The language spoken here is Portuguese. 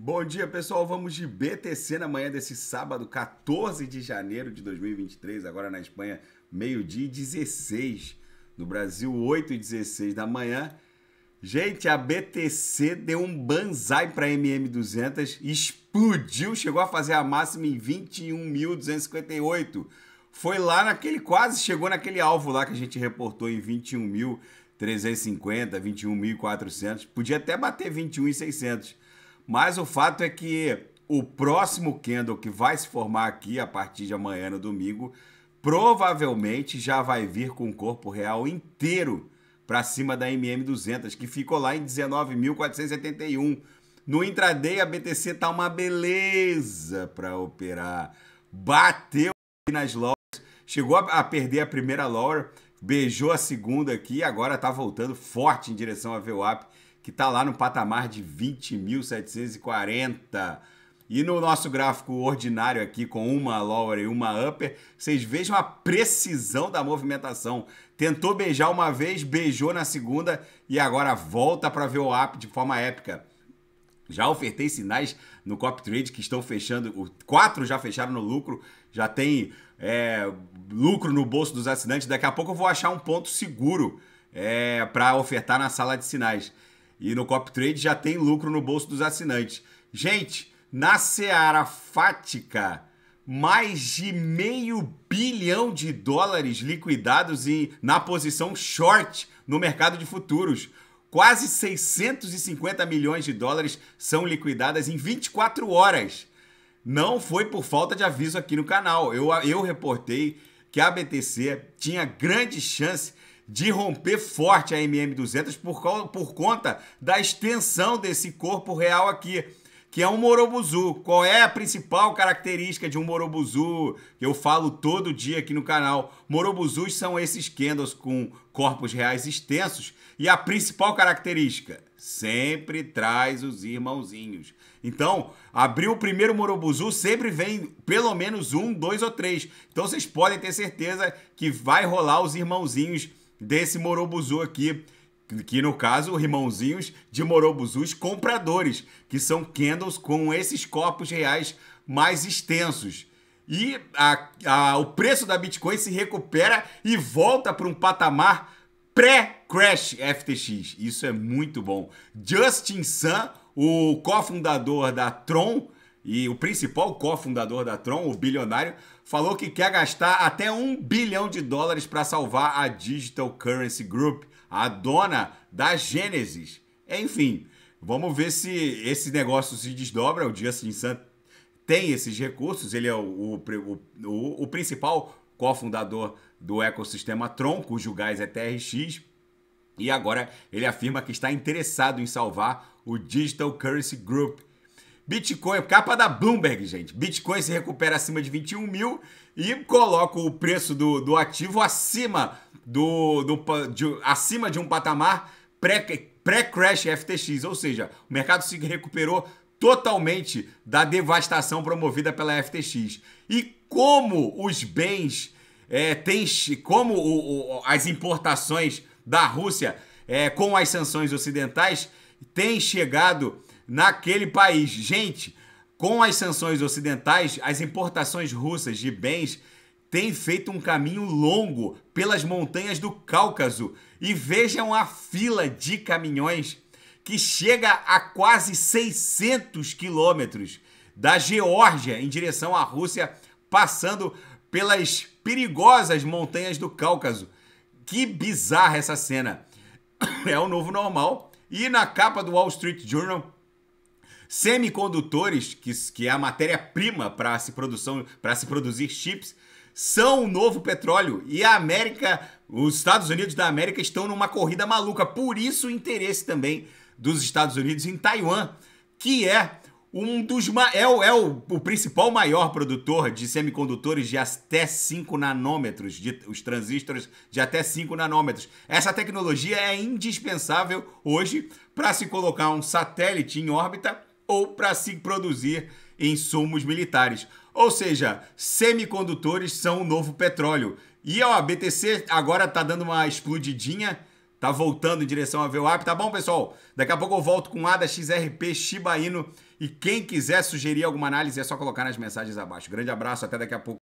Bom dia, pessoal. Vamos de BTC na manhã desse sábado, 14 de janeiro de 2023. Agora na Espanha, meio-dia e 16. No Brasil, 8 e 16 da manhã. Gente, a BTC deu um banzai para a MM200, explodiu, chegou a fazer a máxima em 21.258. Foi lá naquele, quase chegou naquele alvo lá que a gente reportou em 21.350, 21.400. Podia até bater 21.600 mas o fato é que o próximo candle que vai se formar aqui a partir de amanhã no domingo provavelmente já vai vir com o corpo real inteiro para cima da MM200, que ficou lá em 19.471. No intraday a BTC tá uma beleza para operar. Bateu nas lojas, chegou a perder a primeira lower, beijou a segunda aqui e agora tá voltando forte em direção a VWAP que está lá no patamar de 20.740. E no nosso gráfico ordinário aqui, com uma lower e uma upper, vocês vejam a precisão da movimentação. Tentou beijar uma vez, beijou na segunda e agora volta para ver o up de forma épica. Já ofertei sinais no Cop Trade que estão fechando, quatro já fecharam no lucro, já tem é, lucro no bolso dos assinantes. Daqui a pouco eu vou achar um ponto seguro é, para ofertar na sala de sinais. E no Copy Trade já tem lucro no bolso dos assinantes. Gente, na Seara Fática, mais de meio bilhão de dólares liquidados em, na posição short no mercado de futuros. Quase 650 milhões de dólares são liquidadas em 24 horas. Não foi por falta de aviso aqui no canal. Eu, eu reportei que a BTC tinha grande chance de romper forte a MM200 por, por conta da extensão desse corpo real aqui que é um morobuzu. Qual é a principal característica de um morobuzu? Eu falo todo dia aqui no canal. Morobuzus são esses candles com corpos reais extensos e a principal característica sempre traz os irmãozinhos. Então, abrir o primeiro morobuzu sempre vem pelo menos um, dois ou três. Então vocês podem ter certeza que vai rolar os irmãozinhos desse Morobuzu aqui, que no caso, irmãozinhos de Morobuzus compradores, que são candles com esses corpos reais mais extensos. E a, a, o preço da Bitcoin se recupera e volta para um patamar pré-crash FTX. Isso é muito bom. Justin Sun, o cofundador da Tron, e o principal cofundador da Tron, o bilionário, falou que quer gastar até um bilhão de dólares para salvar a Digital Currency Group, a dona da Genesis. Enfim, vamos ver se esse negócio se desdobra. O Justin Sun tem esses recursos, ele é o, o, o, o principal cofundador do ecossistema Tron, cujo gás é TRX. E agora ele afirma que está interessado em salvar o Digital Currency Group, Bitcoin, capa da Bloomberg, gente. Bitcoin se recupera acima de 21 mil e coloca o preço do, do ativo acima, do, do de, acima de um patamar pré-crash pré FTX. Ou seja, o mercado se recuperou totalmente da devastação promovida pela FTX. E como os bens é, têm. como o, o, as importações da Rússia é, com as sanções ocidentais têm chegado naquele país. Gente, com as sanções ocidentais, as importações russas de bens têm feito um caminho longo pelas montanhas do Cáucaso. E vejam a fila de caminhões que chega a quase 600 quilômetros da Geórgia em direção à Rússia, passando pelas perigosas montanhas do Cáucaso. Que bizarra essa cena! É o novo normal. E na capa do Wall Street Journal, semicondutores, que, que é a matéria-prima para se, produção, se produzir chips, são o novo petróleo. E a América, os Estados Unidos da América estão numa corrida maluca. Por isso o interesse também dos Estados Unidos em Taiwan, que é um dos é, o, é o, o, principal maior produtor de semicondutores de até 5 nanômetros, de, os transistores de até 5 nanômetros. Essa tecnologia é indispensável hoje para se colocar um satélite em órbita ou para se produzir insumos militares. Ou seja, semicondutores são o novo petróleo. E ó, a BTC agora tá dando uma explodidinha, tá voltando em direção a VWAP, tá bom, pessoal? Daqui a pouco eu volto com ADA, XRP, Shiba Inu e quem quiser sugerir alguma análise é só colocar nas mensagens abaixo. Grande abraço, até daqui a pouco.